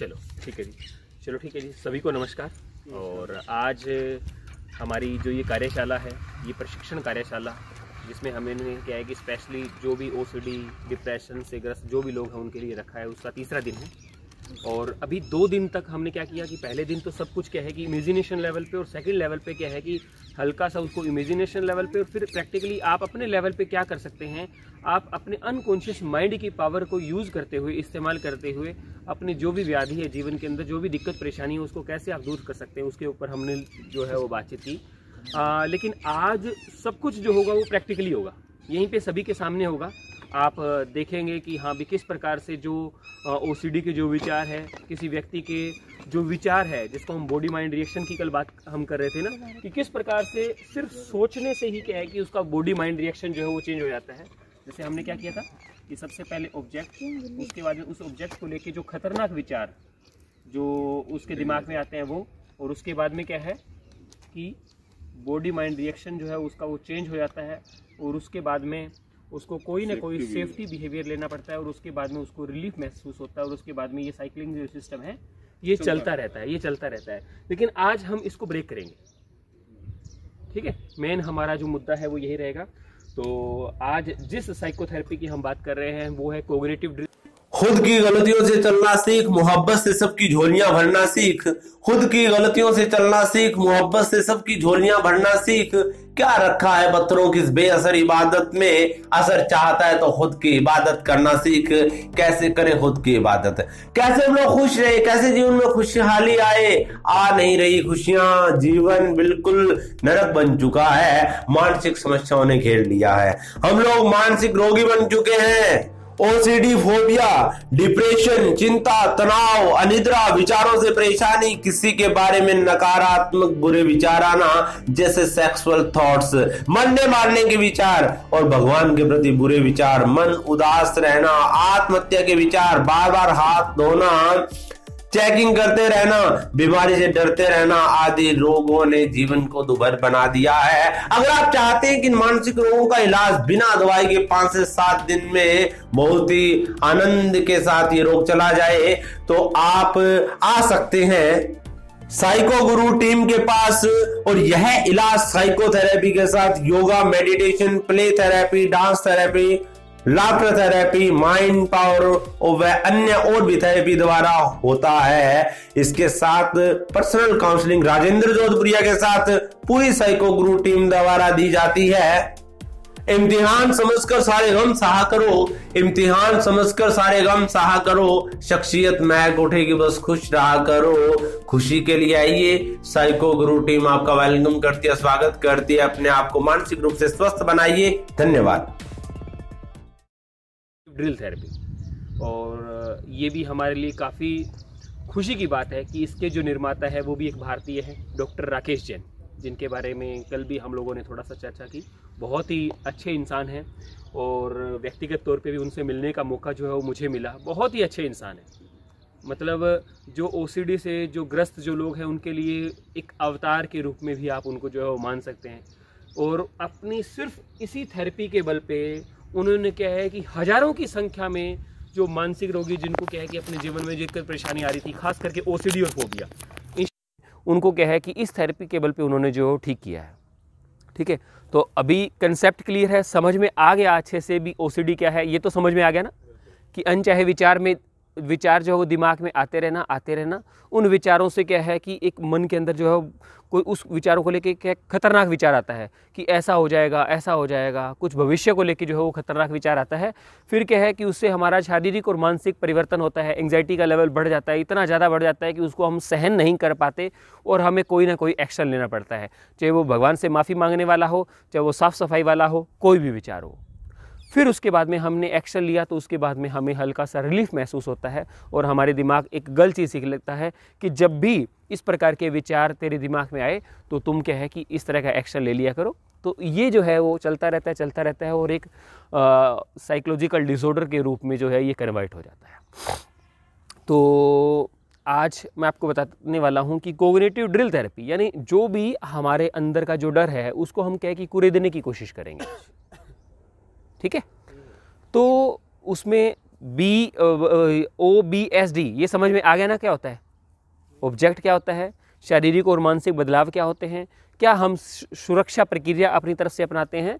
चलो ठीक है जी चलो ठीक है जी सभी को नमस्कार और आज हमारी जो ये कार्यशाला है ये प्रशिक्षण कार्यशाला जिसमें हमने क्या है कि स्पेशली जो भी ओ डिप्रेशन से ग्रस्त जो भी लोग हैं उनके लिए रखा है उसका तीसरा दिन है और अभी दो दिन तक हमने क्या किया कि पहले दिन तो सब कुछ क्या है कि इमेजिनेशन लेवल पे और सेकंड लेवल पे क्या है कि हल्का सा उसको इमेजिनेशन लेवल पे और फिर प्रैक्टिकली आप अपने लेवल पे क्या कर सकते हैं आप अपने अनकॉन्शियस माइंड की पावर को यूज़ करते हुए इस्तेमाल करते हुए अपनी जो भी व्याधि है जीवन के अंदर जो भी दिक्कत परेशानी है उसको कैसे आप दूर कर सकते हैं उसके ऊपर हमने जो है वो बातचीत की आ, लेकिन आज सब कुछ जो होगा वो प्रैक्टिकली होगा यहीं पर सभी के सामने होगा आप देखेंगे कि हाँ भी किस प्रकार से जो ओ के जो विचार है किसी व्यक्ति के जो विचार है जिसको हम बॉडी माइंड रिएक्शन की कल बात हम कर रहे थे ना कि किस प्रकार से सिर्फ सोचने से ही क्या है कि उसका बॉडी माइंड रिएक्शन जो है वो चेंज हो जाता है जैसे हमने क्या किया था कि सबसे पहले ऑब्जेक्ट उसके बाद उस ऑब्जेक्ट को लेके जो खतरनाक विचार जो उसके दिमाग में आते हैं वो और उसके बाद में क्या है कि बॉडी माइंड रिएक्शन जो है उसका वो चेंज हो जाता है और उसके बाद में उसको कोई ना कोई सेफ्टी बिहेवियर लेना पड़ता है और उसके बाद में उसको रिलीफ महसूस होता है और उसके बाद में ये साइकिलिंग जो सिस्टम है ये चलता रहता है ये चलता रहता है लेकिन आज हम इसको ब्रेक करेंगे ठीक है मेन हमारा जो मुद्दा है वो यही रहेगा तो आज जिस साइकोथेरेपी की हम बात कर रहे हैं वो है कोग्रेटिव खुद की गलतियों से चलना सीख मोहब्बत से सबकी झोलियां भरना सीख खुद की गलतियों से चलना सीख मोहब्बत से सबकी झोलियां भरना सीख क्या रखा है पत्थरों की इस बेअसर इबादत में असर चाहता है तो खुद की इबादत करना सीख कैसे करे खुद की इबादत कैसे हम लोग खुश रहे कैसे जीवन में खुशहाली आए आ नहीं रही खुशियां जीवन बिल्कुल नरक बन चुका है मानसिक समस्याओं ने घेर लिया है हम लोग मानसिक रोगी बन चुके हैं ओसीडी फोबिया डिप्रेशन चिंता तनाव अनिद्रा विचारों से परेशानी किसी के बारे में नकारात्मक बुरे विचार आना जैसे सेक्सुअल थॉट्स मन ने मारने के विचार और भगवान के प्रति बुरे विचार मन उदास रहना आत्महत्या के विचार बार बार हाथ धोना चेकिंग करते रहना बीमारी से डरते रहना आदि रोगों ने जीवन को दुभर बना दिया है अगर आप चाहते हैं कि मानसिक रोगों का इलाज बिना दवाई के पांच से सात दिन में बहुत ही आनंद के साथ ये रोग चला जाए तो आप आ सकते हैं साइको गुरु टीम के पास और यह इलाज साइकोथेरेपी के साथ yoga meditation play therapy dance therapy laughter therapy mind power और वह अन्य और भी थेरेपी द्वारा होता है इसके साथ पर्सनल काउंसलिंग राजेंद्र जोधपुरिया के साथ पूरी साइको गुरु टीम द्वारा दी जाती है इम्तिहान समझकर सारे गम सहा करो इम्तिहान समझकर सारे गम सहा करो शख्सियत महक उठेगी बस खुश रहा करो खुशी के लिए आइए साइको गुरु टीम आपका वेलकम करती है स्वागत करती है अपने आप को मानसिक रूप से स्वस्थ बनाइए धन्यवाद ड्रिल थेरेपी और ये भी हमारे लिए काफ़ी खुशी की बात है कि इसके जो निर्माता है वो भी एक भारतीय है डॉक्टर राकेश जैन जिनके बारे में कल भी हम लोगों ने थोड़ा सा चर्चा की बहुत ही अच्छे इंसान हैं और व्यक्तिगत तौर पे भी उनसे मिलने का मौका जो है वो मुझे मिला बहुत ही अच्छे इंसान हैं मतलब जो ओ से जो ग्रस्त जो लोग हैं उनके लिए एक अवतार के रूप में भी आप उनको जो है वो मान सकते हैं और अपनी सिर्फ इसी थेरेपी के बल पर उन्होंने क्या है कि हजारों की संख्या में जो मानसिक रोगी जिनको क्या है कि अपने जीवन में जितकर परेशानी आ रही थी खास करके ओ और फोबिया उनको क्या है कि इस थेरेपी के बल पे उन्होंने जो ठीक किया है ठीक है तो अभी कंसेप्ट क्लियर है समझ में आ गया अच्छे से भी ओ क्या है ये तो समझ में आ गया ना कि अनचाहे विचार में विचार जो है वो दिमाग में आते रहना आते रहना उन विचारों से क्या है कि एक मन के अंदर जो है कोई उस विचारों को लेके क्या खतरनाक विचार आता है कि ऐसा हो जाएगा ऐसा हो जाएगा कुछ भविष्य को लेके जो है वो खतरनाक विचार आता है फिर क्या है कि उससे हमारा शारीरिक और मानसिक परिवर्तन होता है एंग्जाइटी का लेवल बढ़ जाता है इतना ज़्यादा बढ़ जाता है कि उसको हम सहन नहीं कर पाते और हमें कोई ना कोई एक्शन लेना पड़ता है चाहे वो भगवान से माफ़ी मांगने वाला हो चाहे वो साफ़ सफाई वाला हो कोई भी विचार हो फिर उसके बाद में हमने एक्शन लिया तो उसके बाद में हमें हल्का सा रिलीफ महसूस होता है और हमारे दिमाग एक गलत चीज़ सीख लेता है कि जब भी इस प्रकार के विचार तेरे दिमाग में आए तो तुम क्या है कि इस तरह का एक्शन ले लिया करो तो ये जो है वो चलता रहता है चलता रहता है और एक साइकोलॉजिकल डिसऑर्डर के रूप में जो है ये कन्वर्ट हो जाता है तो आज मैं आपको बताने वाला हूँ कि कोगनेटिव ड्रिल थेरेपी यानी जो भी हमारे अंदर का जो डर है उसको हम कह कि कुरे देने की कोशिश करेंगे ठीक है तो उसमें B O B S D ये समझ में आ गया ना क्या होता है ऑब्जेक्ट क्या होता है शारीरिक और मानसिक बदलाव क्या होते हैं क्या हम सुरक्षा प्रक्रिया अपनी तरफ से अपनाते हैं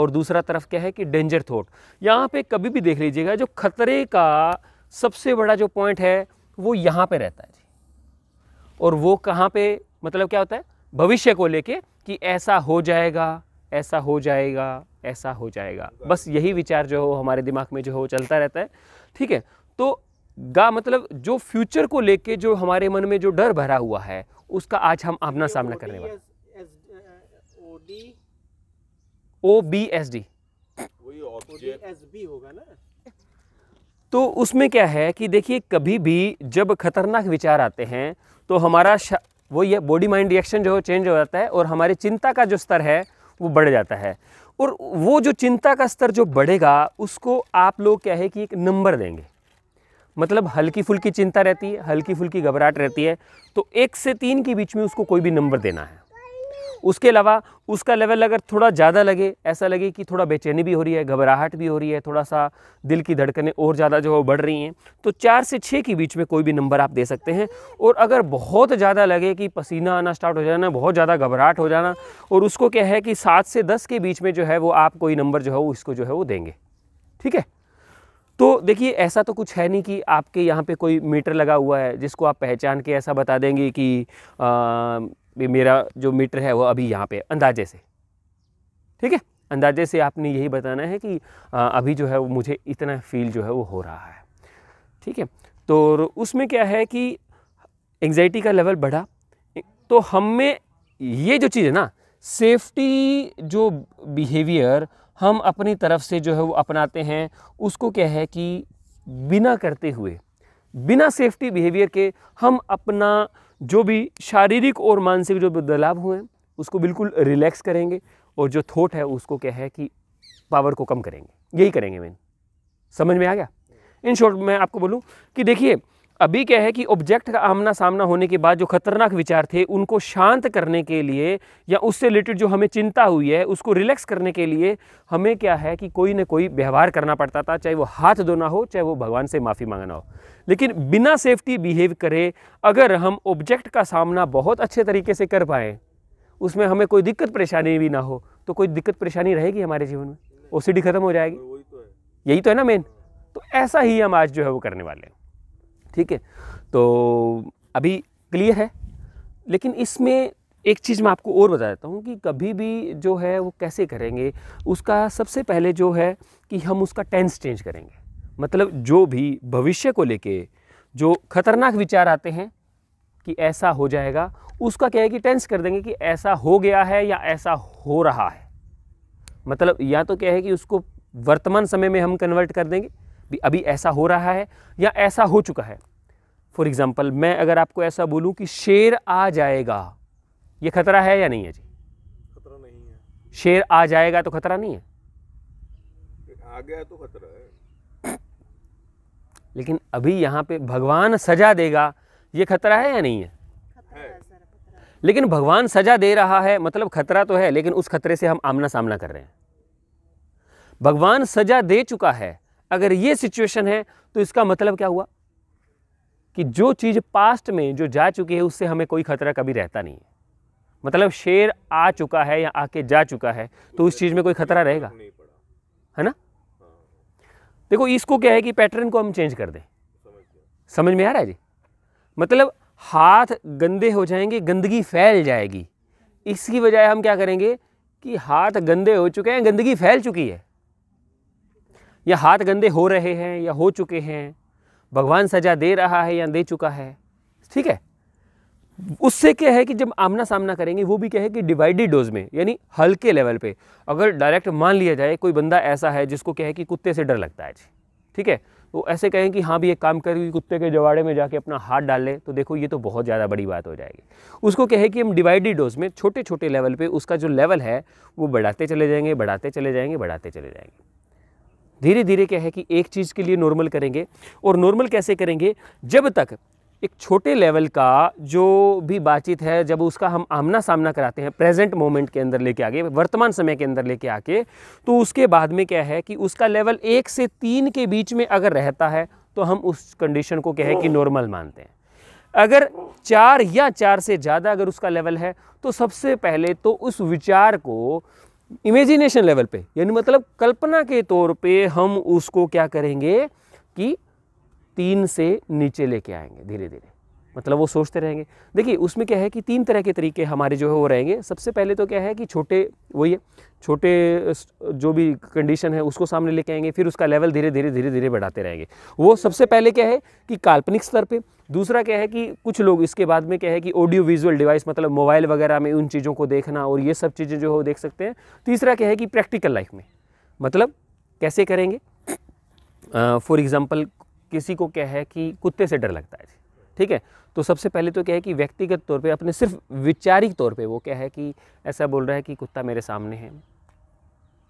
और दूसरा तरफ क्या है कि डेंजर थॉट यहाँ पे कभी भी देख लीजिएगा जो खतरे का सबसे बड़ा जो पॉइंट है वो यहाँ पे रहता है जी और वो कहाँ पे मतलब क्या होता है भविष्य को लेके कि ऐसा हो जाएगा ऐसा हो जाएगा ऐसा हो जाएगा बस यही विचार जो हो हमारे दिमाग में जो हो चलता रहता है ठीक है तो गा मतलब जो फ्यूचर को लेके जो हमारे मन में जो डर भरा हुआ है उसका आज हम आमना सामना करने वाले ओ बी एस डी होगा ना तो उसमें क्या है कि देखिए कभी भी जब खतरनाक विचार आते हैं तो हमारा वो ये बॉडी माइंड रिएक्शन जो है चेंज हो जाता है और हमारी चिंता का जो स्तर है वो बढ़ जाता है और वो जो चिंता का स्तर जो बढ़ेगा उसको आप लोग क्या है कि एक नंबर देंगे मतलब हल्की फुल्की चिंता रहती है हल्की फुल्की घबराहट रहती है तो एक से तीन के बीच में उसको कोई भी नंबर देना है उसके अलावा उसका लेवल अगर थोड़ा ज़्यादा लगे ऐसा लगे कि थोड़ा बेचैनी भी हो रही है घबराहट भी हो रही है थोड़ा सा दिल की धड़कनें और ज़्यादा जो है बढ़ रही हैं तो चार से छः के बीच में कोई भी नंबर आप दे सकते हैं और अगर बहुत ज़्यादा लगे कि पसीना आना स्टार्ट हो जाना बहुत ज़्यादा घबराहट हो जाना और उसको क्या है कि सात से दस के बीच में जो है वो आप कोई नंबर जो है वो इसको जो है वो देंगे ठीक है तो देखिए ऐसा तो कुछ है नहीं कि आपके यहाँ पे कोई मीटर लगा हुआ है जिसको आप पहचान के ऐसा बता देंगे कि आ, भी मेरा जो मीटर है वो अभी यहाँ पे अंदाजे से ठीक है अंदाजे से आपने यही बताना है कि अभी जो है वो मुझे इतना फील जो है वो हो रहा है ठीक है तो उसमें क्या है कि एंग्जाइटी का लेवल बढ़ा तो हम में ये जो चीज़ है ना सेफ्टी जो बिहेवियर हम अपनी तरफ से जो है वो अपनाते हैं उसको क्या है कि बिना करते हुए बिना सेफ्टी बिहेवियर के हम अपना जो भी शारीरिक और मानसिक जो बदलाव हुए हैं उसको बिल्कुल रिलैक्स करेंगे और जो थॉट है उसको क्या है कि पावर को कम करेंगे यही करेंगे मेन समझ में आ गया इन शॉर्ट मैं आपको बोलूँ कि देखिए अभी क्या है कि ऑब्जेक्ट का आमना सामना होने के बाद जो खतरनाक विचार थे उनको शांत करने के लिए या उससे रिलेटेड जो हमें चिंता हुई है उसको रिलैक्स करने के लिए हमें क्या है कि कोई ना कोई व्यवहार करना पड़ता था चाहे वो हाथ धोना हो चाहे वो भगवान से माफ़ी मांगना हो लेकिन बिना सेफ्टी बिहेव करे अगर हम ऑब्जेक्ट का सामना बहुत अच्छे तरीके से कर पाएँ उसमें हमें कोई दिक्कत परेशानी भी ना हो तो कोई दिक्कत परेशानी रहेगी हमारे जीवन में ओ खत्म हो जाएगी तो यही तो है ना मेन तो ऐसा ही हम आज जो है वो करने वाले हैं ठीक है तो अभी क्लियर है लेकिन इसमें एक चीज़ मैं आपको और बता देता हूँ कि कभी भी जो है वो कैसे करेंगे उसका सबसे पहले जो है कि हम उसका टेंस चेंज करेंगे मतलब जो भी भविष्य को लेके जो खतरनाक विचार आते हैं कि ऐसा हो जाएगा उसका क्या है कि टेंस कर देंगे कि ऐसा हो गया है या ऐसा हो रहा है मतलब या तो क्या है कि उसको वर्तमान समय में हम कन्वर्ट कर देंगे अभी ऐसा हो रहा है या ऐसा हो चुका है फॉर एग्ज़ाम्पल मैं अगर आपको ऐसा बोलूँ कि शेर आ जाएगा ये खतरा है या नहीं है जी खतरा नहीं है शेर आ जाएगा तो खतरा नहीं है आ गया तो खतरा है लेकिन अभी यहाँ पे भगवान सजा देगा ये खतरा है या नहीं है लेकिन भगवान सजा दे रहा है मतलब खतरा तो है लेकिन उस खतरे से हम आमना सामना कर रहे हैं भगवान सजा दे चुका है अगर ये सिचुएशन है तो इसका मतलब क्या हुआ कि जो चीज़ पास्ट में जो जा चुकी है उससे हमें कोई खतरा कभी रहता नहीं है मतलब शेर आ चुका है या आके जा चुका है तो उस चीज़ में कोई खतरा रहेगा है ना हाँ। देखो इसको क्या है कि पैटर्न को हम चेंज कर दें समझ में आ रहा है जी मतलब हाथ गंदे हो जाएंगे गंदगी फैल जाएगी इसकी बजाय हम क्या करेंगे कि हाथ गंदे हो चुके हैं गंदगी फैल चुकी है या हाथ गंदे हो रहे हैं या हो चुके हैं भगवान सजा दे रहा है या दे चुका है ठीक है उससे क्या है कि जब आमना सामना करेंगे वो भी क्या है कि डिवाइडेड डोज में यानी हल्के लेवल पे अगर डायरेक्ट मान लिया जाए कोई बंदा ऐसा है जिसको क्या है कि कुत्ते से डर लगता है जी ठीक है तो ऐसे कहें कि हाँ भी एक काम करें कुत्ते के जवाड़े में जाके अपना हाथ डाल लें तो देखो ये तो बहुत ज़्यादा बड़ी बात हो जाएगी उसको कहे कि हम डिवाइडेड डोज में छोटे छोटे लेवल पर उसका जो लेवल है वो बढ़ाते चले जाएंगे बढ़ाते चले जाएंगे बढ़ाते चले जाएंगे धीरे धीरे क्या है कि एक चीज़ के लिए नॉर्मल करेंगे और नॉर्मल कैसे करेंगे जब तक एक छोटे लेवल का जो भी बातचीत है जब उसका हम आमना सामना कराते हैं प्रेजेंट मोमेंट के अंदर लेके आगे वर्तमान समय के अंदर लेके आके तो उसके बाद में क्या है कि उसका लेवल एक से तीन के बीच में अगर रहता है तो हम उस कंडीशन को क्या है कि नॉर्मल मानते हैं अगर चार या चार से ज़्यादा अगर उसका लेवल है तो सबसे पहले तो उस विचार को इमेजिनेशन लेवल पे यानी मतलब कल्पना के तौर पे हम उसको क्या करेंगे कि तीन से नीचे लेके आएंगे धीरे धीरे मतलब वो सोचते रहेंगे देखिए उसमें क्या है कि तीन तरह के तरीके हमारे जो है वो रहेंगे सबसे पहले तो क्या है कि छोटे वही है छोटे जो भी कंडीशन है उसको सामने लेके आएंगे फिर उसका लेवल धीरे धीरे धीरे धीरे बढ़ाते रहेंगे वो सबसे पहले क्या है कि काल्पनिक स्तर पे दूसरा क्या है कि कुछ लोग इसके बाद में क्या है कि ऑडियो विजुअल डिवाइस मतलब मोबाइल वगैरह में उन चीज़ों को देखना और ये सब चीज़ें जो है वो देख सकते हैं तीसरा क्या है कि प्रैक्टिकल लाइफ में मतलब कैसे करेंगे फॉर एग्ज़ाम्पल किसी को क्या है कि कुत्ते से डर लगता है ठीक है तो सबसे पहले तो क्या है कि व्यक्तिगत तौर पे अपने सिर्फ वैचारिक तौर पे वो क्या है कि ऐसा बोल रहा है कि कुत्ता मेरे सामने है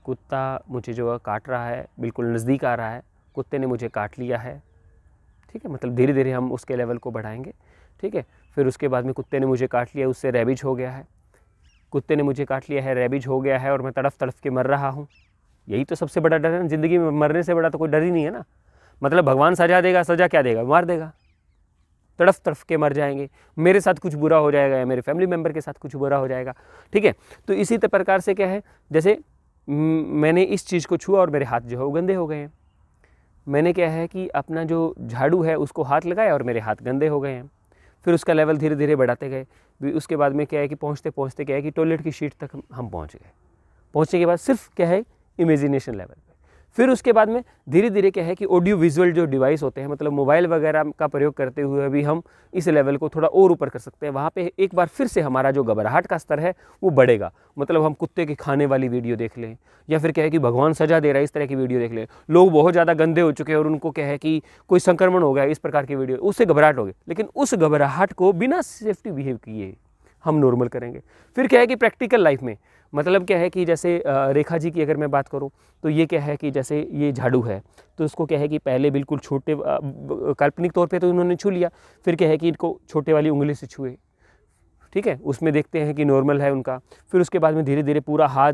कुत्ता मुझे जो है काट रहा है बिल्कुल नज़दीक आ रहा है कुत्ते ने मुझे काट लिया है ठीक है मतलब धीरे धीरे हम उसके लेवल को बढ़ाएंगे ठीक है फिर उसके बाद में कुत्ते ने मुझे काट लिया उससे रेबिज हो गया है कुत्ते ने मुझे काट लिया है रेबिज हो गया है और मैं तड़फ तड़फ के मर रहा हूँ यही तो सबसे बड़ा डर है ना ज़िंदगी में मरने से बड़ा तो कोई डर ही नहीं है ना मतलब भगवान सजा देगा सजा क्या देगा मार देगा तड़फ तड़फ के मर जाएंगे मेरे साथ कुछ बुरा हो जाएगा या मेरे फैमिली मेम्बर के साथ कुछ बुरा हो जाएगा ठीक है तो इसी प्रकार से क्या है जैसे मैंने इस चीज़ को छुआ और मेरे हाथ जो है वो गंदे हो गए हैं मैंने क्या है कि अपना जो झाड़ू है उसको हाथ लगाया और मेरे हाथ गंदे हो गए हैं फिर उसका लेवल धीरे धीरे बढ़ाते गए उसके बाद में क्या है कि पहुँचते पहुँचते क्या है कि टॉयलेट की शीट तक हम पहुँच गए पहुँचने के बाद सिर्फ क्या है इमेजिनेशन लेवल पर फिर उसके बाद में धीरे धीरे क्या है कि ऑडियो विजुअल जो डिवाइस होते हैं मतलब मोबाइल वगैरह का प्रयोग करते हुए भी हम इस लेवल को थोड़ा और ऊपर कर सकते हैं वहाँ पे एक बार फिर से हमारा जो घबराहट का स्तर है वो बढ़ेगा मतलब हम कुत्ते के खाने वाली वीडियो देख लें या फिर क्या है कि भगवान सजा दे रहा है इस तरह की वीडियो देख लें लोग बहुत ज़्यादा गंदे हो चुके हैं और उनको क्या है कि कोई संक्रमण हो गया इस प्रकार की वीडियो उससे घबराहट हो गई लेकिन उस घबराहट को बिना सेफ्टी बिहेव किए हम नॉर्मल करेंगे फिर क्या है कि प्रैक्टिकल लाइफ में मतलब क्या है कि जैसे रेखा जी की अगर मैं बात करूँ तो ये क्या है कि जैसे ये झाड़ू है तो इसको क्या है कि पहले बिल्कुल छोटे काल्पनिक तौर पे तो इन्होंने छू लिया फिर क्या है कि इनको छोटे वाली उंगली से छुए ठीक है उसमें देखते हैं कि नॉर्मल है उनका फिर उसके बाद में धीरे धीरे पूरा हाथ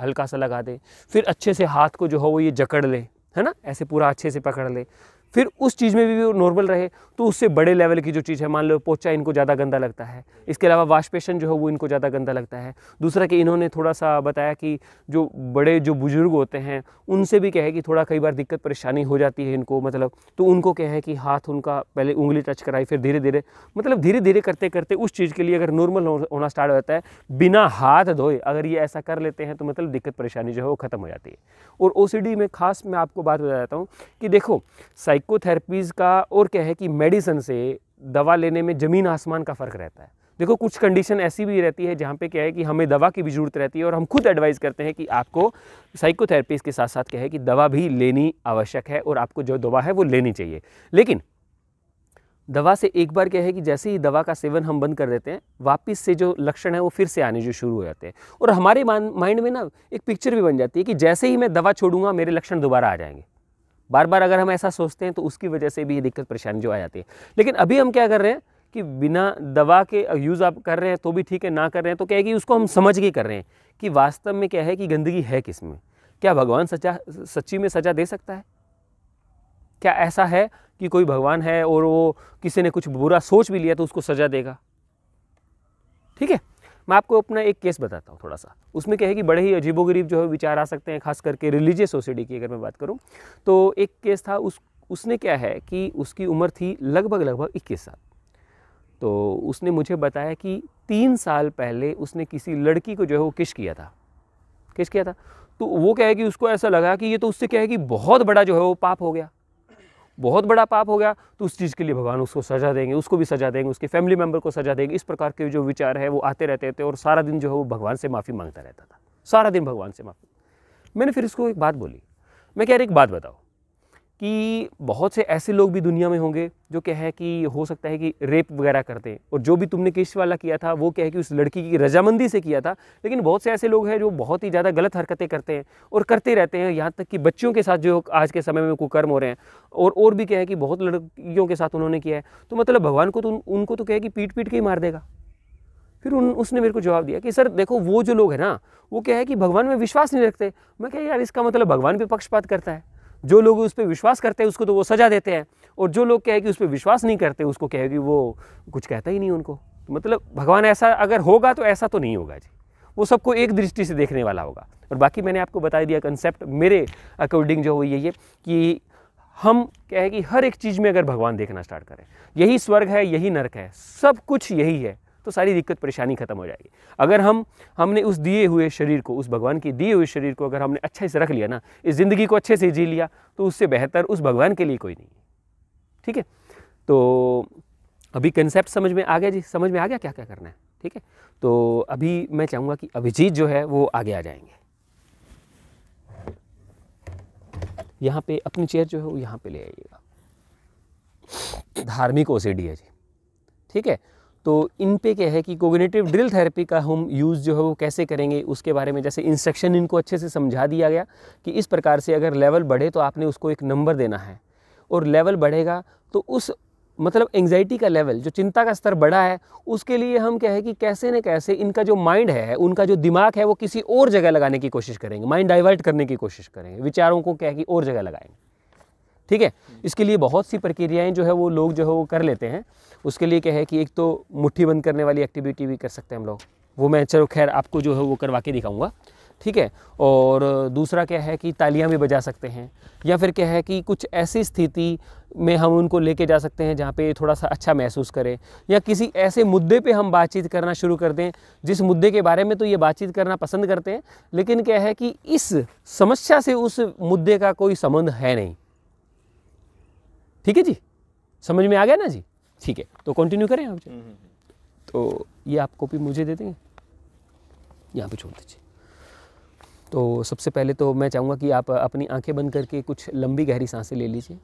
हल्का सा लगा दे फिर अच्छे से हाथ को जो हो वो ये जकड़ ले है ना ऐसे पूरा अच्छे से पकड़ ले फिर उस चीज़ में भी वो नॉर्मल रहे तो उससे बड़े लेवल की जो चीज़ है मान लो पोचा इनको ज़्यादा गंदा लगता है इसके अलावा वाशपेशन जो है वो इनको ज़्यादा गंदा लगता है दूसरा कि इन्होंने थोड़ा सा बताया कि जो बड़े जो बुज़ुर्ग होते हैं उनसे भी क्या है कि थोड़ा कई बार दिक्कत परेशानी हो जाती है इनको मतलब तो उनको क्या है कि हाथ उनका पहले उंगली टच कराई फिर धीरे धीरे मतलब धीरे धीरे करते करते उस चीज़ के लिए अगर नॉर्मल होना स्टार्ट हो जाता है बिना हाथ धोए अगर ये ऐसा कर लेते हैं तो मतलब दिक्कत परेशानी जो है वो ख़त्म हो जाती है और ओ में खास मैं आपको बात बता देता हूँ कि देखो साइक साइकोथेरेपीज़ का और क्या है कि मेडिसन से दवा लेने में ज़मीन आसमान का फ़र्क रहता है देखो कुछ कंडीशन ऐसी भी रहती है जहाँ पे क्या है कि हमें दवा की भी ज़रूरत रहती है और हम खुद एडवाइस करते हैं कि आपको साइकोथेरेपीज़ के साथ साथ क्या है कि दवा भी लेनी आवश्यक है और आपको जो दवा है वो लेनी चाहिए लेकिन दवा से एक बार क्या है कि जैसे ही दवा का सेवन हम बंद कर देते हैं वापस से जो लक्षण है वो फिर से आने जो शुरू हो जाते हैं और हमारे माइंड में ना एक पिक्चर भी बन जाती है कि जैसे ही मैं दवा छोड़ूंगा मेरे लक्षण दोबारा आ जाएंगे बार बार अगर हम ऐसा सोचते हैं तो उसकी वजह से भी ये दिक्कत परेशानी जो आ जाती है लेकिन अभी हम क्या कर रहे हैं कि बिना दवा के यूज़ आप कर रहे हैं तो भी ठीक है ना कर रहे हैं तो क्या है कि उसको हम समझ के कर रहे हैं कि वास्तव में क्या है कि गंदगी है किस में क्या भगवान सचा सच्ची में सजा दे सकता है क्या ऐसा है कि कोई भगवान है और वो किसी ने कुछ बुरा सोच भी लिया तो उसको सजा देगा ठीक है मैं आपको अपना एक केस बताता हूँ थोड़ा सा उसमें क्या है कि बड़े ही अजीबोगरीब जो है विचार आ सकते हैं खास करके रिलीजियस सोसाइटी की अगर मैं बात करूँ तो एक केस था उस उसने क्या है कि उसकी उम्र थी लगभग लगभग इक्कीस साल तो उसने मुझे बताया कि तीन साल पहले उसने किसी लड़की को जो है वो किश किया था किश किया था तो वो क्या है कि उसको ऐसा लगा कि ये तो उससे क्या है कि बहुत बड़ा जो है वो पाप हो गया बहुत बड़ा पाप हो गया तो उस चीज़ के लिए भगवान उसको सजा देंगे उसको भी सजा देंगे उसके फैमिली मेम्बर को सजा देंगे इस प्रकार के जो विचार है वो आते रहते थे और सारा दिन जो है वो भगवान से माफ़ी मांगता रहता था सारा दिन भगवान से माफ़ी मैंने फिर इसको एक बात बोली मैं कह रही एक बात बताओ कि बहुत से ऐसे लोग भी दुनिया में होंगे जो कह है कि हो सकता है कि रेप वगैरह करते हैं और जो भी तुमने केश वाला किया था वो कह कि उस लड़की की रजामंदी से किया था लेकिन बहुत से ऐसे लोग हैं जो बहुत ही ज़्यादा गलत हरकतें करते हैं और करते रहते हैं यहाँ तक कि बच्चियों के साथ जो आज के समय में कुकर्म हो रहे हैं और और भी कहे कि बहुत लड़कियों के साथ उन्होंने किया है तो मतलब भगवान को तो उनको तो कहे कि पीट पीट के ही मार देगा फिर उन उसने मेरे को जवाब दिया कि सर देखो वो जो लोग हैं ना वो क्या है कि भगवान में विश्वास नहीं रखते मैं क्या यार इसका मतलब भगवान पर पक्षपात करता है जो लोग उस पर विश्वास करते हैं उसको तो वो सजा देते हैं और जो लोग क्या है कि उस पर विश्वास नहीं करते उसको क्या है कि वो कुछ कहता ही नहीं उनको तो मतलब भगवान ऐसा अगर होगा तो ऐसा तो नहीं होगा जी वो सबको एक दृष्टि से देखने वाला होगा और बाकी मैंने आपको बता दिया कंसेप्ट मेरे अकॉर्डिंग जो हो यही है कि हम क्या है कि हर एक चीज़ में अगर भगवान देखना स्टार्ट करें यही स्वर्ग है यही नरक है सब कुछ यही है तो सारी दिक्कत परेशानी खत्म हो जाएगी अगर हम हमने उस दिए हुए शरीर को उस भगवान के दिए हुए शरीर को अगर हमने अच्छे से रख लिया ना इस ज़िंदगी को अच्छे से जी लिया तो उससे बेहतर उस भगवान के लिए कोई नहीं ठीक है तो अभी कंसेप्ट समझ में आ गया जी समझ में आ गया क्या क्या करना है ठीक है तो अभी मैं चाहूँगा कि अभिजीत जो है वो आगे आ जाएंगे यहाँ पे अपनी चेयर जो है वो यहाँ पे ले आइएगा धार्मिक ओसीडी है जी ठीक है तो इन पे क्या है कि कोगनेटिव ड्रिल थेरेपी का हम यूज़ जो है वो कैसे करेंगे उसके बारे में जैसे इंस्ट्रक्शन इनको अच्छे से समझा दिया गया कि इस प्रकार से अगर लेवल बढ़े तो आपने उसको एक नंबर देना है और लेवल बढ़ेगा तो उस मतलब एंगजाइटी का लेवल जो चिंता का स्तर बढ़ा है उसके लिए हम क्या है कि कैसे न कैसे इनका जो माइंड है उनका जो दिमाग है वो किसी और जगह लगाने की कोशिश करेंगे माइंड डाइवर्ट करने की कोशिश करेंगे विचारों को क्या है कि और जगह लगाएंगे ठीक है इसके लिए बहुत सी प्रक्रियाएं जो है वो लोग जो है वो कर लेते हैं उसके लिए क्या है कि एक तो मुट्ठी बंद करने वाली एक्टिविटी भी कर सकते हैं हम लोग वो मैं चलो खैर आपको जो है वो करवा के दिखाऊंगा ठीक है और दूसरा क्या है कि तालियां भी बजा सकते हैं या फिर क्या है कि कुछ ऐसी स्थिति में हम उनको लेके जा सकते हैं जहाँ पे थोड़ा सा अच्छा महसूस करें या किसी ऐसे मुद्दे पे हम बातचीत करना शुरू कर दें जिस मुद्दे के बारे में तो ये बातचीत करना पसंद करते हैं लेकिन क्या है कि इस समस्या से उस मुद्दे का कोई संबंध है नहीं ठीक है जी समझ में आ गया ना जी ठीक है तो कंटिन्यू करें आप जी हम्म, हम्म, हम्म। तो ये आप कॉपी मुझे दे देंगे यहाँ पे छोड़ दीजिए तो सबसे पहले तो मैं चाहूँगा कि आप अपनी आंखें बंद करके कुछ लंबी गहरी सांसें ले लीजिए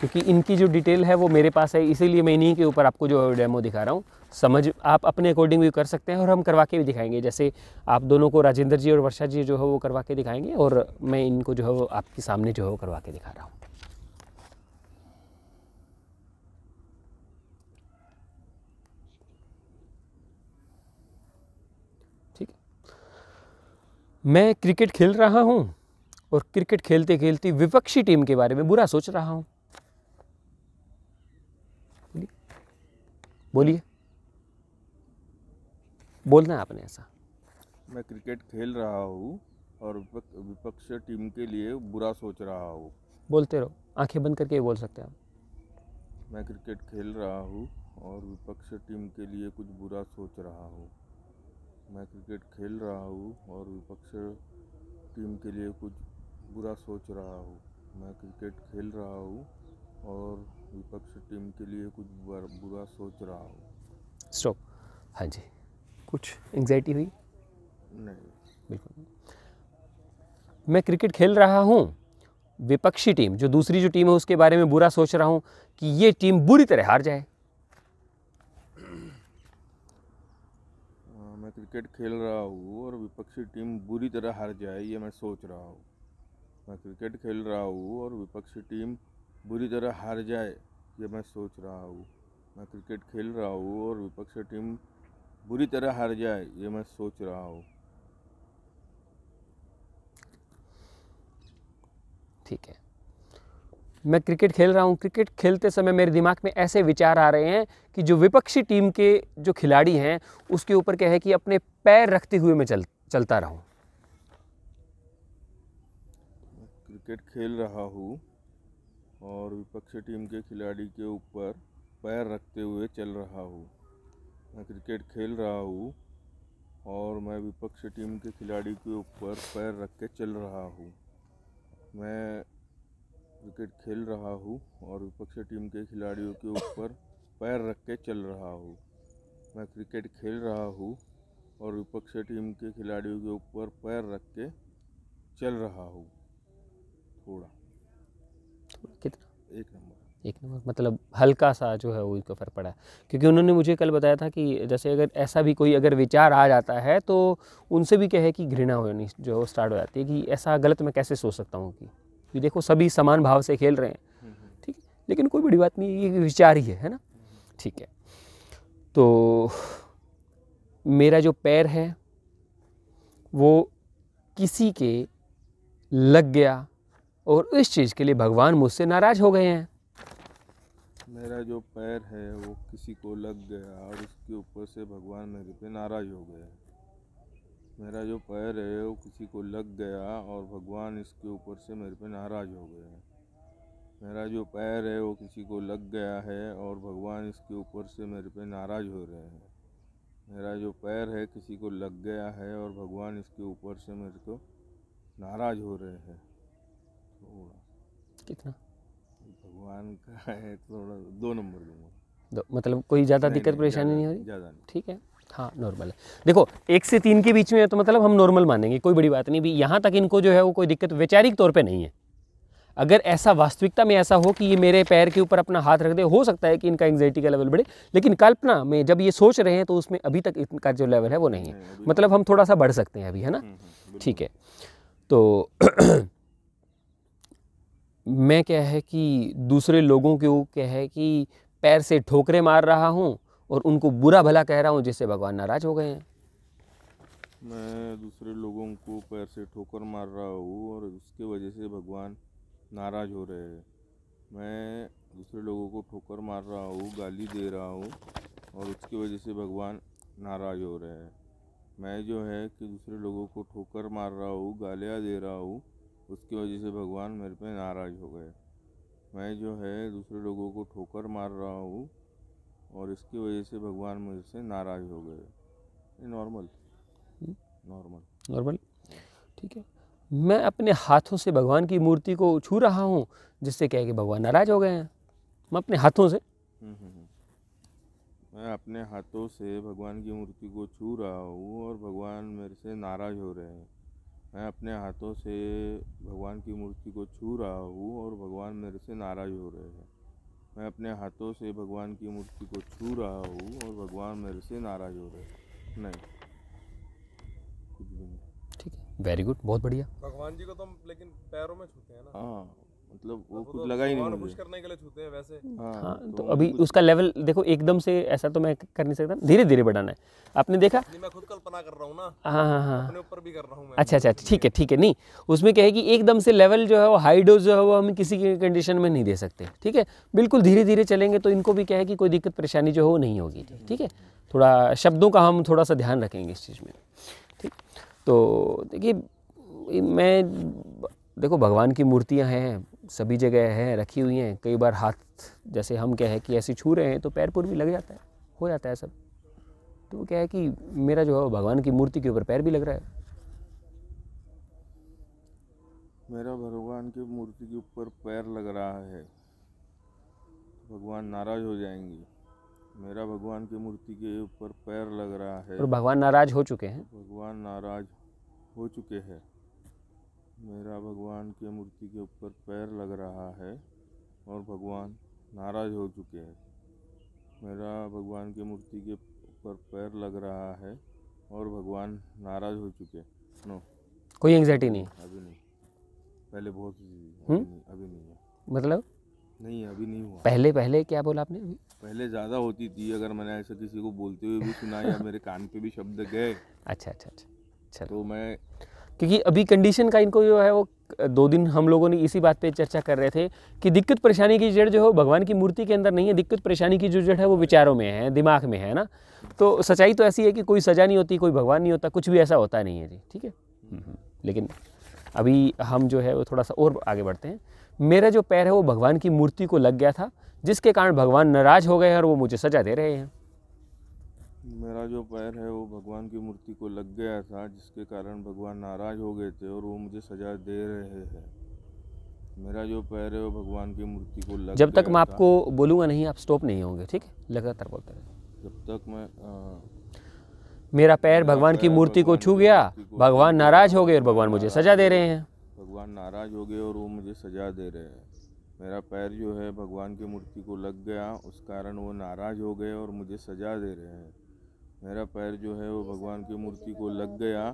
क्योंकि इनकी जो डिटेल है वो मेरे पास है इसीलिए मैं इन्हीं के ऊपर आपको जो डेमो दिखा रहा हूँ समझ आप अपने अकॉर्डिंग भी कर सकते हैं और हम करवा के भी दिखाएंगे जैसे आप दोनों को राजेंद्र जी और वर्षा जी जो है वो करवा के दिखाएंगे और मैं इनको जो है वो आपके सामने जो है वो करवा के दिखा रहा हूँ ठीक मैं क्रिकेट खेल रहा हूँ और क्रिकेट खेलते खेलते विपक्षी टीम के बारे में बुरा सोच रहा हूँ बोलिए बोलना है आपने ऐसा मैं क्रिकेट खेल रहा हूँ और विपक्ष टीम के लिए बुरा सोच रहा हूँ बोलते रहो आंखें बंद करके बोल सकते हैं आप मैं क्रिकेट खेल रहा हूँ और विपक्ष टीम के लिए कुछ बुरा सोच रहा हूँ मैं क्रिकेट खेल रहा हूँ और विपक्ष टीम के लिए कुछ बुरा सोच रहा हूँ मैं क्रिकेट खेल रहा हूँ और विपक्ष टीम के लिए कुछ बुरा सोच रहा हूँ स्टॉप हाँ जी कुछ एंग्जाइटी हुई नहीं बिल्कुल मैं क्रिकेट खेल रहा हूँ विपक्षी टीम जो दूसरी जो टीम है उसके बारे में बुरा सोच रहा हूँ कि ये टीम बुरी तरह हार जाए हाँ, मैं क्रिकेट खेल रहा हूँ और विपक्षी टीम बुरी तरह हार जाए ये मैं सोच रहा हूँ मैं क्रिकेट खेल रहा हूँ और विपक्षी टीम बुरी तरह हार जाए ये मैं सोच रहा हूँ मैं क्रिकेट खेल रहा हूँ और विपक्ष टीम बुरी तरह हार जाए ये मैं सोच रहा हूँ ठीक है मैं क्रिकेट खेल रहा हूँ क्रिकेट खेलते समय मेरे दिमाग में ऐसे विचार आ रहे हैं कि जो विपक्षी टीम के जो खिलाड़ी हैं उसके ऊपर क्या है कि अपने पैर रखते हुए मैं चल चलता रहूँ क्रिकेट खेल रहा हूँ और विपक्षी टीम के खिलाड़ी के ऊपर पैर रखते हुए चल रहा हूँ मैं क्रिकेट खेल रहा हूँ और मैं विपक्षी टीम के खिलाड़ी के ऊपर पैर रख के चल रहा हूँ मैं क्रिकेट खेल रहा हूँ और विपक्षी टीम के खिलाड़ियों के ऊपर पैर रख के चल रहा हूँ मैं क्रिकेट खेल रहा हूँ और विपक्षी टीम के खिलाड़ियों के ऊपर पैर रख के चल रहा हूँ थोड़ा कितना एक नंबर एक नंबर मतलब हल्का सा जो है वो उनका ऊपर पड़ा क्योंकि उन्होंने मुझे कल बताया था कि जैसे अगर ऐसा भी कोई अगर विचार आ जाता है तो उनसे भी कहे कि घृणा होनी जो स्टार्ट हो जाती है कि ऐसा गलत मैं कैसे सोच सकता हूँ कि देखो सभी समान भाव से खेल रहे हैं हम्म, हम्म। ठीक है लेकिन कोई बड़ी बात नहीं ये विचार ही है है ना ठीक है तो मेरा जो पैर है वो किसी के लग गया और इस चीज़ के लिए भगवान मुझसे नाराज़ हो गए हैं मेरा जो पैर है वो किसी को लग गया और उसके ऊपर से भगवान मेरे पे नाराज़ हो गए मेरा जो पैर है वो किसी को लग गया और भगवान इसके ऊपर से मेरे पे नाराज़ हो गए मेरा जो पैर है वो किसी को लग गया है और भगवान इसके ऊपर से मेरे पे नाराज़ हो रहे हैं मेरा जो पैर है किसी को लग गया है और भगवान इसके ऊपर से मेरे को नाराज़ हो रहे हैं कितना भगवान का है थोड़ा दो नंबर दूंगा मतलब कोई ज़्यादा दिक्कत परेशानी नहीं हो रही ज़्यादा ठीक है हाँ नॉर्मल है देखो एक से तीन के बीच में है तो मतलब हम नॉर्मल मानेंगे कोई बड़ी बात नहीं भी यहाँ तक इनको जो है वो कोई दिक्कत वैचारिक तौर पे नहीं है अगर ऐसा वास्तविकता में ऐसा हो कि ये मेरे पैर के ऊपर अपना हाथ रख दे हो सकता है कि इनका एंगजाइटी का लेवल बढ़े लेकिन कल्पना में जब ये सोच रहे हैं तो उसमें अभी तक इनका जो लेवल है वो नहीं है मतलब हम थोड़ा सा बढ़ सकते हैं अभी है ना हम्म, हम्म, ठीक है तो मैं क्या है कि दूसरे लोगों को क्या है कि पैर से ठोकरें मार रहा हूँ और उनको बुरा भला कह रहा हूँ जिससे भगवान नाराज हो गए हैं मैं दूसरे लोगों को पैर से ठोकर मार रहा हूँ और उसके वजह से भगवान नाराज हो रहे हैं मैं दूसरे लोगों को ठोकर मार रहा हूँ गाली दे रहा हूँ और उसकी वजह से भगवान नाराज हो रहे हैं मैं जो है कि दूसरे लोगों को ठोकर मार रहा हूँ गालियाँ दे रहा हूँ उसकी वजह से भगवान मेरे पे नाराज़ हो गए मैं जो है दूसरे लोगों को ठोकर मार रहा हूँ और इसकी वजह से भगवान मुझसे नाराज़ हो गए नॉर्मल नॉर्मल नॉर्मल ठीक है मैं अपने हाथों से भगवान की मूर्ति को छू रहा हूँ जिससे कह के भगवान नाराज हो गए हैं मैं अपने हाथों से हम्म, हम्म, हम्म। मैं अपने हाथों से भगवान की मूर्ति को छू रहा हूँ और भगवान मेरे से नाराज हो रहे हैं मैं अपने हाथों से भगवान की मूर्ति को छू रहा हूँ और भगवान मेरे से नाराज़ हो रहे हैं मैं अपने हाथों से भगवान की मूर्ति को छू रहा हूँ और भगवान मेरे से नाराज़ हो रहे हैं नहीं ठीक है वेरी गुड बहुत बढ़िया भगवान जी को तो हम लेकिन पैरों में छूते हैं ना हाँ मतलब वो कुछ तो लगा ही नहीं मुझे करने के लिए छूते हैं वैसे हाँ, हाँ तो, तो, अभी उसका लेवल देखो एकदम से ऐसा तो मैं कर नहीं सकता धीरे धीरे बढ़ाना है आपने देखा मैं खुद कल्पना कर रहा हूँ ना हाँ हाँ हाँ अपने ऊपर भी कर रहा हूँ अच्छा, अच्छा अच्छा ठीक है ठीक है नहीं उसमें क्या है कि एकदम से लेवल जो है वो हाई डोज जो है वो हम किसी की कंडीशन में नहीं दे सकते ठीक है बिल्कुल धीरे धीरे चलेंगे तो इनको भी क्या है कि कोई दिक्कत परेशानी जो है वो नहीं होगी ठीक है थोड़ा शब्दों का हम थोड़ा सा ध्यान रखेंगे इस चीज़ में ठीक तो देखिए मैं देखो भगवान की मूर्तियाँ हैं सभी जगह हैं रखी हुई हैं कई बार हाथ जैसे हम क्या है कि ऐसे छू रहे हैं तो पैर पुर भी लग जाता है हो जाता है सब तो वो क्या है कि मेरा जो है भगवान की मूर्ति के ऊपर पैर भी लग रहा है मेरा भगवान की मूर्ति के ऊपर पैर लग रहा है तो भगवान नाराज हो जाएंगे मेरा भगवान की मूर्ति के ऊपर पैर लग रहा है और भगवान नाराज हो चुके हैं भगवान नाराज हो चुके हैं मेरा भगवान के मूर्ति के ऊपर पैर लग रहा है और भगवान नाराज हो चुके हैं मेरा भगवान के मूर्ति के ऊपर पैर लग रहा है और भगवान नाराज हो चुके हैं नो कोई एंग्जाइटी नहीं अभी नहीं पहले बहुत हम्म? अभी नहीं, अभी नहीं है मतलब नहीं अभी नहीं हुआ पहले पहले क्या बोला आपने अभी पहले ज़्यादा होती थी अगर मैंने ऐसा किसी को बोलते हुए भी सुना या मेरे कान पे भी शब्द गए अच्छा अच्छा अच्छा तो मैं क्योंकि अभी कंडीशन का इनको जो है वो दो दिन हम लोगों ने इसी बात पे चर्चा कर रहे थे कि दिक्कत परेशानी की जड़ जो है भगवान की मूर्ति के अंदर नहीं है दिक्कत परेशानी की जो जड़ है वो विचारों में है दिमाग में है ना तो सच्चाई तो ऐसी है कि कोई सजा नहीं होती कोई भगवान नहीं होता कुछ भी ऐसा होता नहीं है जी ठीक है हम्म। लेकिन अभी हम जो है वो थोड़ा सा और आगे बढ़ते हैं मेरा जो पैर है वो भगवान की मूर्ति को लग गया था जिसके कारण भगवान नाराज़ हो गए और वो मुझे सजा दे रहे हैं मेरा जो पैर है वो भगवान की मूर्ति को लग गया था जिसके कारण भगवान नाराज़ हो गए थे और वो मुझे सजा दे रहे हैं मेरा जो पैर है वो भगवान की मूर्ति को लग जब तक मैं आपको बोलूँगा नहीं आप स्टॉप नहीं होंगे ठीक है लगातार बोलते रहे जब तक मैं आ, मेरा पैर भगवान की मूर्ति को छू गया भगवान नाराज़ हो गए और भगवान मुझे सजा दे रहे हैं भगवान नाराज़ हो गए और वो मुझे सजा दे रहे हैं मेरा पैर जो है भगवान की मूर्ति को लग गया उस कारण वो नाराज़ हो गए और मुझे सजा दे रहे हैं मेरा पैर जो है वो भगवान की मूर्ति को लग गया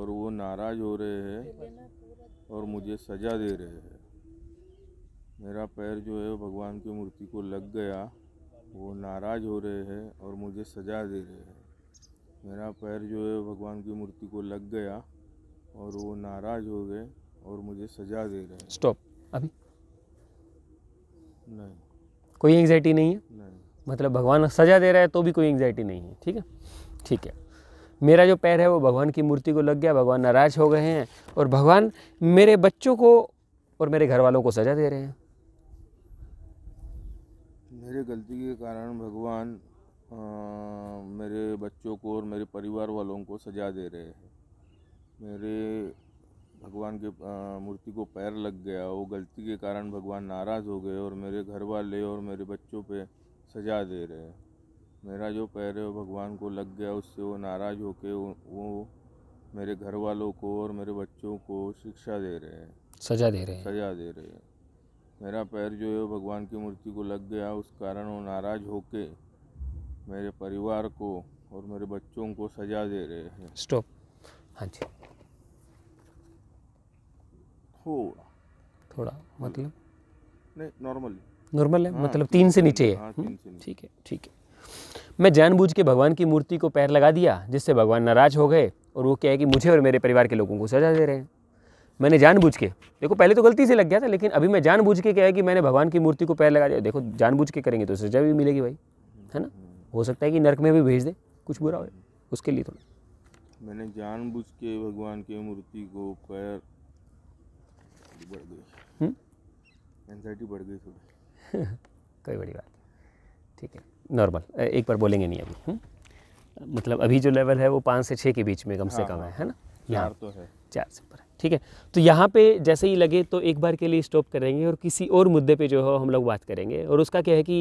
और वो नाराज हो रहे हैं और मुझे सजा दे रहे हैं मेरा पैर जो है वो भगवान की मूर्ति को लग गया वो नाराज हो रहे हैं और मुझे सजा दे रहे हैं मेरा पैर जो है भगवान की मूर्ति को लग गया और वो नाराज हो गए और मुझे सजा दे रहे हैं स्टॉप अभी नहीं कोई एंग्जाइटी नहीं है नहीं मतलब भगवान सजा दे रहा है तो भी कोई एंग्जाइटी नहीं है ठीक है ठीक है मेरा जो पैर है वो भगवान की मूर्ति को लग गया भगवान नाराज़ हो गए हैं और भगवान मेरे बच्चों को और मेरे घर वालों को सजा दे रहे हैं मेरे गलती के कारण भगवान आ, मेरे बच्चों को और मेरे परिवार वालों को सजा दे रहे हैं मेरे भगवान के मूर्ति को पैर लग गया वो गलती के कारण भगवान नाराज़ हो गए और मेरे घर वाले और मेरे बच्चों पे सजा दे रहे हैं मेरा जो पैर है वो भगवान को लग गया उससे वो नाराज़ के वो मेरे घर वालों को और मेरे बच्चों को शिक्षा दे रहे हैं सजा दे रहे हैं सजा दे रहे हैं मेरा पैर जो है वो भगवान की मूर्ति को लग गया उस कारण वो नाराज़ होके मेरे परिवार को और मेरे बच्चों को सजा दे रहे हैं स्टॉप हाँ जी थोड़ा थोड़ा मतलब नहीं नॉर्मली नॉर्मल है हाँ, मतलब तीन से नीचे है हाँ, ठीक है ठीक है मैं जानबूझ के भगवान की मूर्ति को पैर लगा दिया जिससे भगवान नाराज़ हो गए और वो क्या है कि मुझे और मेरे परिवार के लोगों को सजा दे रहे हैं मैंने जानबूझ के देखो पहले तो गलती से लग गया था लेकिन अभी मैं जानबूझ के क्या है कि मैंने भगवान की मूर्ति को पैर लगा दिया देखो जानबूझ के करेंगे तो सजा भी मिलेगी भाई है ना हो सकता है कि नर्क में भी भेज दे कुछ बुरा हो उसके लिए थोड़ा मैंने जानबूझ के भगवान की मूर्ति को पैर बढ़ गई एनजाइटी हम्म? बढ़ गई थोड़ी कोई बड़ी बात ठीक है नॉर्मल एक बार बोलेंगे नहीं अभी हुँ? हम्म? मतलब अभी जो लेवल है वो पाँच से छः के बीच में कम से हाँ, कम है हाँ। है ना यहाँ तो है चार से ऊपर ठीक है तो यहाँ पे जैसे ही लगे तो एक बार के लिए स्टॉप करेंगे और किसी और मुद्दे पे जो है हम लोग बात करेंगे और उसका क्या है कि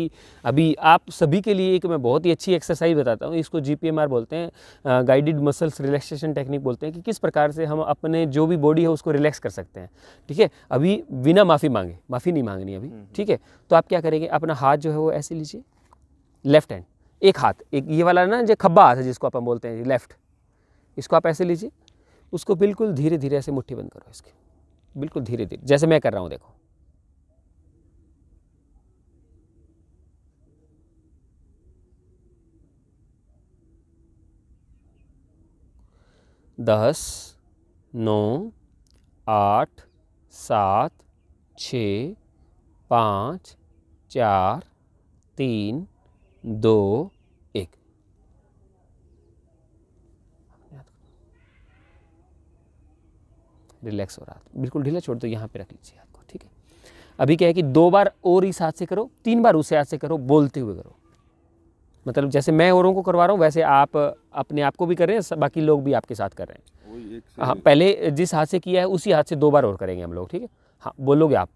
अभी आप सभी के लिए एक मैं बहुत ही अच्छी एक्सरसाइज बताता हूँ इसको जी बोलते हैं गाइडेड मसल्स रिलैक्सेशन टेक्निक बोलते हैं कि किस प्रकार से हम अपने जो भी बॉडी है उसको रिलैक्स कर सकते हैं ठीक है अभी बिना माफ़ी मांगे माफ़ी नहीं मांगनी अभी हम्म, हम्म। ठीक है तो आप क्या करेंगे अपना हाथ जो है वो ऐसे लीजिए लेफ्ट हैंड एक हाथ एक ये वाला ना जो खब्बा हाथ है जिसको अपन बोलते हैं लेफ्ट इसको आप ऐसे लीजिए उसको बिल्कुल धीरे धीरे ऐसे मुट्ठी बंद करो इसकी बिल्कुल धीरे धीरे जैसे मैं कर रहा हूँ देखो दस नौ आठ सात छ पाँच चार तीन दो रिलैक्स हो रहा हाथ बिल्कुल ढीला छोड़ दो यहाँ पे रख लीजिए हाथ को ठीक है अभी क्या है कि दो बार और इस हाथ से करो तीन बार उसे हाथ से करो बोलते हुए करो मतलब जैसे मैं औरों को करवा रहा हूँ वैसे आप अपने आप को भी कर रहे हैं बाकी लोग भी आपके साथ कर रहे हैं हाँ पहले जिस हाथ से किया है उसी हाथ से दो बार और करेंगे हम लोग ठीक है हाँ बोलोगे आप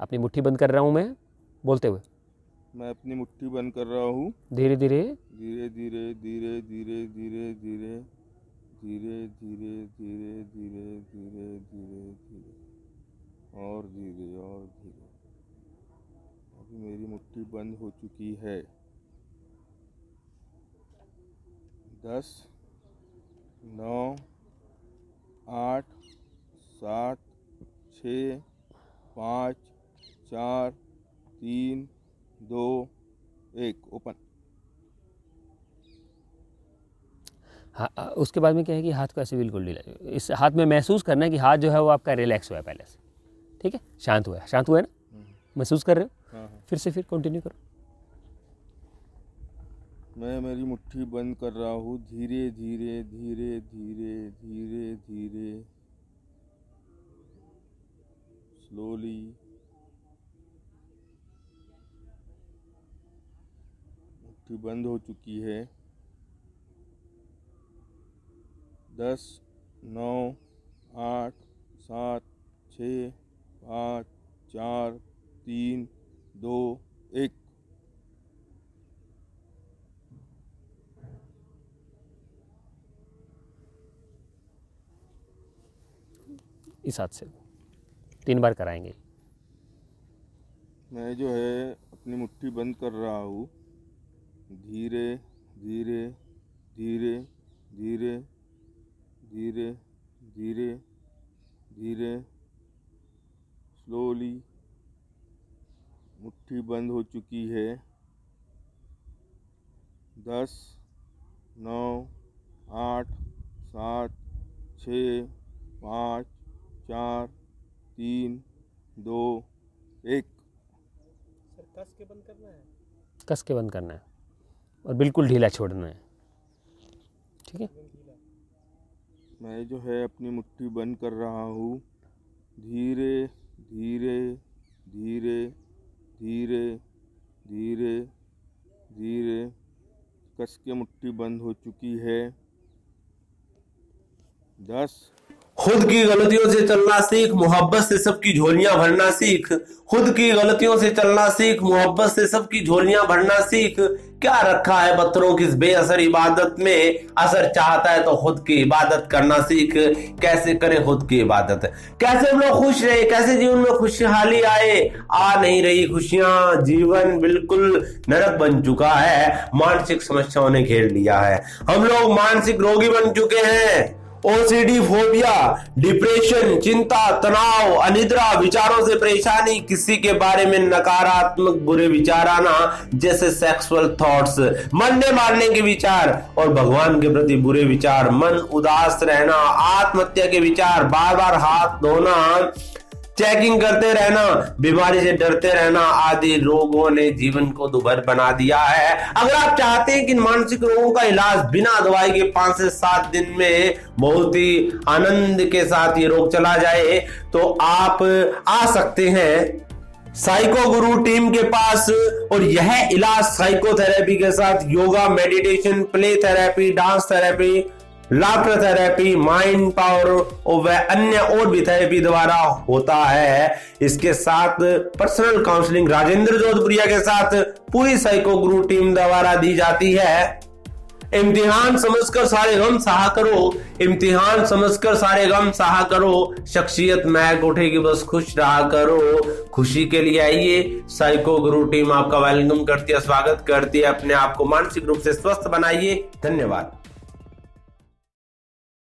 अपनी मुट्ठी बंद कर रहा हूँ मैं बोलते हुए मैं अपनी मुट्ठी बंद कर रहा हूँ धीरे धीरे धीरे धीरे धीरे धीरे धीरे धीरे धीरे धीरे धीरे धीरे धीरे धीरे और धीरे और धीरे अभी मेरी मुट्ठी बंद हो चुकी है दस नौ आठ सात छ पाँच चार तीन दो एक ओपन हाँ उसके बाद में क्या है कि हाथ को ऐसे बिल्कुल ढीला इस हाथ में महसूस करना है कि हाथ जो है वो आपका रिलैक्स हुआ है पहले से ठीक है शांत हुआ है शांत हुआ है ना हम्म। महसूस कर रहे हो हाँ, हाँ। फिर से फिर कंटिन्यू करो मैं मेरी मुट्ठी बंद कर रहा हूँ धीरे धीरे धीरे धीरे धीरे धीरे स्लोली मुट्ठी बंद हो चुकी है दस नौ आठ सात छ पाँच चार तीन दो एक इस हाथ से तीन बार कराएंगे मैं जो है अपनी मुट्ठी बंद कर रहा हूँ धीरे धीरे धीरे धीरे धीरे धीरे धीरे स्लोली मुट्ठी बंद हो चुकी है दस नौ आठ सात छ पाँच चार तीन दो एक सर कस के बंद करना है कस के बंद करना है और बिल्कुल ढीला छोड़ना है ठीक है मैं जो है अपनी मुट्ठी बंद कर रहा हूँ धीरे धीरे धीरे धीरे धीरे धीरे कस के मुट्ठी बंद हो चुकी है दस खुद की गलतियों से चलना सीख मोहब्बत से सबकी झोलियां भरना सीख खुद की गलतियों से चलना सीख मोहब्बत से सबकी झोलियां भरना सीख क्या रखा है पत्थरों की इस बेअसर इबादत में असर चाहता है तो खुद की इबादत करना सीख कैसे करे खुद की इबादत कैसे हम लोग खुश रहे कैसे जीवन में खुशहाली आए आ नहीं रही खुशियां जीवन बिल्कुल नरक बन चुका है मानसिक समस्याओं ने घेर लिया है हम लोग मानसिक रोगी बन चुके हैं ओसीडी फोबिया डिप्रेशन चिंता तनाव अनिद्रा विचारों से परेशानी किसी के बारे में नकारात्मक बुरे विचार आना जैसे सेक्सुअल थॉट्स मन ने मारने के विचार और भगवान के प्रति बुरे विचार मन उदास रहना आत्महत्या के विचार बार बार हाथ धोना चेकिंग करते रहना बीमारी से डरते रहना आदि रोगों ने जीवन को दुभर बना दिया है अगर आप चाहते हैं कि मानसिक रोगों का इलाज बिना दवाई के पांच से सात दिन में बहुत ही आनंद के साथ ये रोग चला जाए तो आप आ सकते हैं साइको गुरु टीम के पास और यह इलाज साइकोथेरेपी के साथ yoga meditation play therapy dance therapy laughter therapy mind power और वह अन्य और भी थेरेपी द्वारा होता है इसके साथ पर्सनल काउंसलिंग राजेंद्र जोधपुरिया के साथ पूरी साइको गुरु टीम द्वारा दी जाती है इम्तिहान समझकर सारे गम सहा करो इम्तिहान समझकर सारे गम सहा करो शख्सियत महक उठेगी बस खुश रहा करो खुशी के लिए आइए साइको गुरु टीम आपका वेलकम करती है स्वागत करती है अपने आप को मानसिक रूप से स्वस्थ बनाइए धन्यवाद